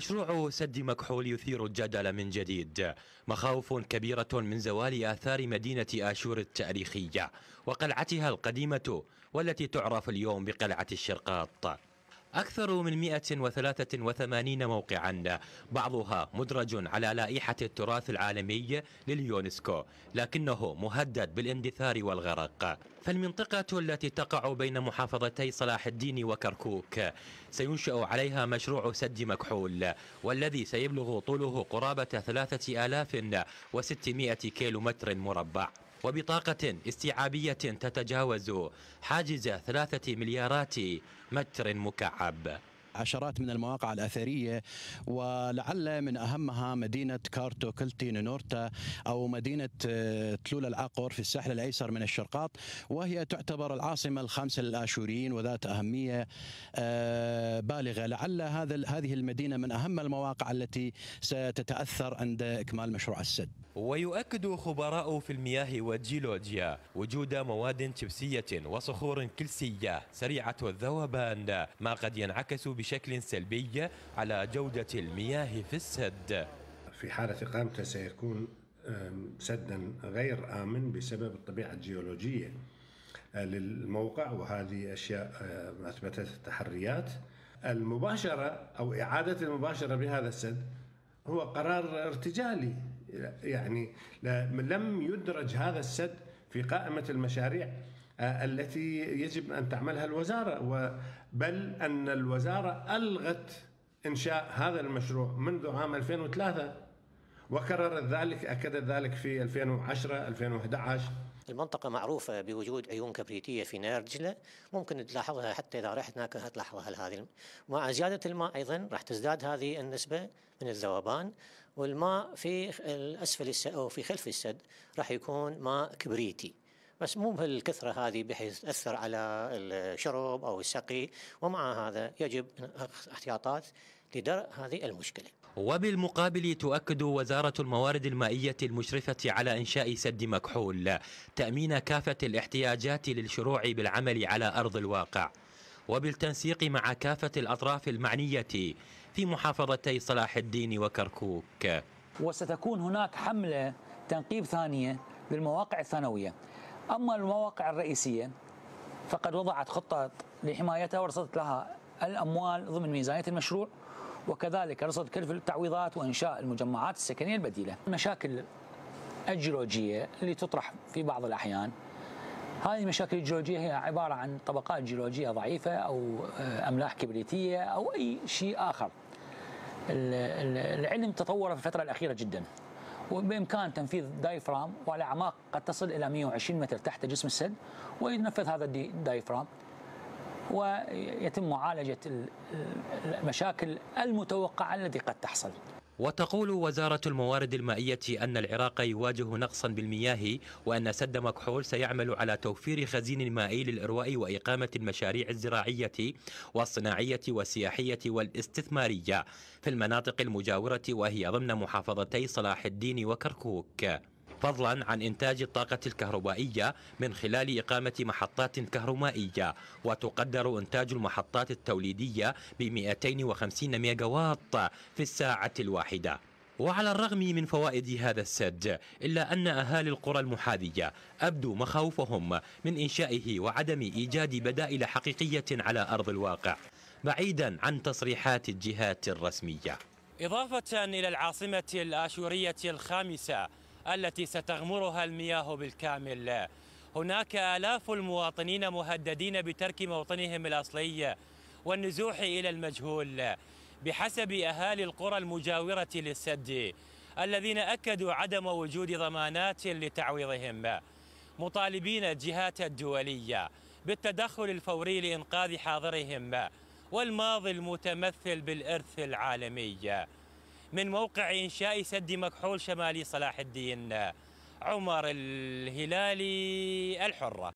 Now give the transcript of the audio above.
مشروع سد مكحول يثير الجدل من جديد مخاوف كبيرة من زوال آثار مدينة آشور التاريخية وقلعتها القديمة والتي تعرف اليوم بقلعة الشرقاط أكثر من 183 موقعا بعضها مدرج على لائحة التراث العالمي لليونسكو لكنه مهدد بالاندثار والغرق فالمنطقة التي تقع بين محافظتي صلاح الدين وكركوك سينشأ عليها مشروع سد مكحول والذي سيبلغ طوله قرابة 3600 كيلومتر مربع وبطاقة استيعابية تتجاوز حاجز ثلاثة مليارات متر مكعب عشرات من المواقع الأثرية ولعل من أهمها مدينة كارتو كلتي نورتا أو مدينة آه، تلول العقر في الساحل الأيسر من الشرقاط وهي تعتبر العاصمة الخامسة للآشوريين وذات أهمية آه، بالغة لعل هذا هذه المدينة من أهم المواقع التي ستتأثر عند إكمال مشروع السد ويؤكد خبراء في المياه والجيولوجيا وجود مواد شبسية وصخور كلسية سريعة الذوبان ما قد ينعكس ب بشكل سلبي على جودة المياه في السد في حالة إقامته سيكون سدا غير آمن بسبب الطبيعة الجيولوجية آه، للموقع وهذه أشياء آه، أثبتت التحريات المباشرة أو إعادة المباشرة بهذا السد هو قرار ارتجالي يعني لم يدرج هذا السد في قائمة المشاريع آه، التي يجب أن تعملها الوزارة بل أن الوزارة ألغت إنشاء هذا المشروع منذ عام 2003 وكررت ذلك أكدت ذلك في 2010 2011 المنطقة معروفة بوجود عيون كبريتية في نيرجلة ممكن تلاحظها حتى إذا رحت هناك تلاحظها هذه مع زيادة الماء أيضا راح تزداد هذه النسبة من الذوبان والماء في الأسفل السد أو في خلف السد راح يكون ماء كبريتي بس مو بالكثرة هذه بحيث تأثر على الشرب أو السقي ومع هذا يجب احتياطات لدرء هذه المشكلة وبالمقابل تؤكد وزارة الموارد المائية المشرفة على إنشاء سد مكحول تأمين كافة الاحتياجات للشروع بالعمل على أرض الواقع وبالتنسيق مع كافة الأطراف المعنية في محافظتي صلاح الدين وكركوك وستكون هناك حملة تنقيب ثانية بالمواقع الثانوية أما المواقع الرئيسية فقد وضعت خطة لحمايتها ورصدت لها الأموال ضمن ميزانية المشروع وكذلك رصد كلف التعويضات وإنشاء المجمعات السكنية البديلة مشاكل الجيولوجية اللي تطرح في بعض الأحيان هذه المشاكل الجيولوجية هي عبارة عن طبقات جيولوجية ضعيفة أو آه، أملاح كبريتية أو أي شيء آخر العلم تطور في الفترة الأخيرة جداً وبإمكان تنفيذ دايفرام وعلى أعماق قد تصل إلى 120 متر تحت جسم السد وينفذ هذا الدايفرام ويتم معالجة المشاكل المتوقعة التي قد تحصل وتقول وزارة الموارد المائية أن العراق يواجه نقصا بالمياه وأن سد مكحول سيعمل على توفير خزين مائي للإرواء وإقامة المشاريع الزراعية والصناعية والسياحية والاستثمارية في المناطق المجاورة وهي ضمن محافظتي صلاح الدين وكركوك فضلا عن إنتاج الطاقة الكهربائية من خلال إقامة محطات كهرومائيه وتقدر إنتاج المحطات التوليدية ب 250 ميجاوات في الساعة الواحدة وعلى الرغم من فوائد هذا السد إلا أن أهالي القرى المحاذية أبدوا مخاوفهم من إنشائه وعدم إيجاد بدائل حقيقية على أرض الواقع بعيدا عن تصريحات الجهات الرسمية إضافة إلى العاصمة الآشورية الخامسة التي ستغمرها المياه بالكامل هناك آلاف المواطنين مهددين بترك موطنهم الأصلي والنزوح إلى المجهول بحسب أهالي القرى المجاورة للسد الذين أكدوا عدم وجود ضمانات لتعويضهم مطالبين الجهات الدولية بالتدخل الفوري لإنقاذ حاضرهم والماضي المتمثل بالإرث العالمي من موقع إنشاء سد مكحول شمالي صلاح الدين عمر الهلالي الحرة